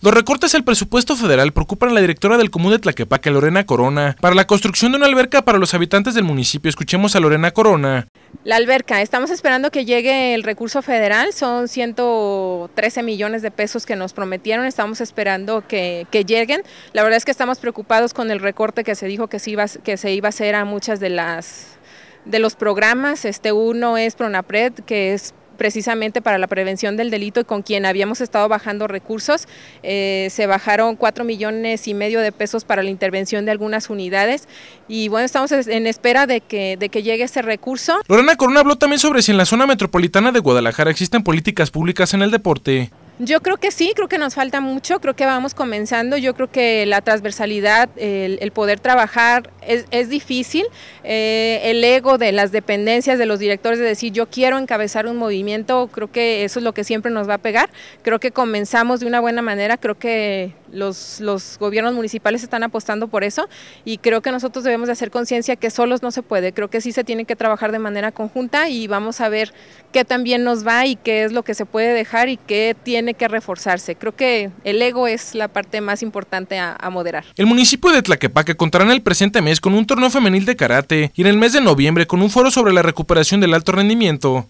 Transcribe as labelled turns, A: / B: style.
A: Los recortes al presupuesto federal preocupan a la directora del Común de Tlaquepaque, Lorena Corona, para la construcción de una alberca para los habitantes del municipio. Escuchemos a Lorena Corona.
B: La alberca, estamos esperando que llegue el recurso federal, son 113 millones de pesos que nos prometieron, estamos esperando que, lleguen. La verdad es que estamos preocupados con el recorte que se dijo que se iba, que se iba a hacer a muchas de las de los programas, este uno es Pronapred, que es precisamente para la prevención del delito y con quien habíamos estado bajando recursos. Eh, se bajaron cuatro millones y medio de pesos para la intervención de algunas unidades y bueno, estamos en espera de que, de que llegue ese recurso.
A: Lorena Corona habló también sobre si en la zona metropolitana de Guadalajara existen políticas públicas en el deporte.
B: Yo creo que sí, creo que nos falta mucho, creo que vamos comenzando, yo creo que la transversalidad, el, poder trabajar es, difícil, eh, el ego de las dependencias de los directores de decir yo quiero encabezar un movimiento, creo que eso es lo que siempre nos va a pegar, creo que comenzamos de una buena manera, creo que los, gobiernos municipales están apostando por eso y creo que nosotros debemos de hacer conciencia que solos no se puede, creo que sí se tiene que trabajar de manera conjunta y vamos a ver qué también nos va y qué es lo que se puede dejar y qué tiene que reforzarse. Creo que el ego es la parte más importante a, a moderar.
A: El municipio de Tlaquepaque contará en el presente mes con un torneo femenil de karate y en el mes de noviembre con un foro sobre la recuperación del alto rendimiento.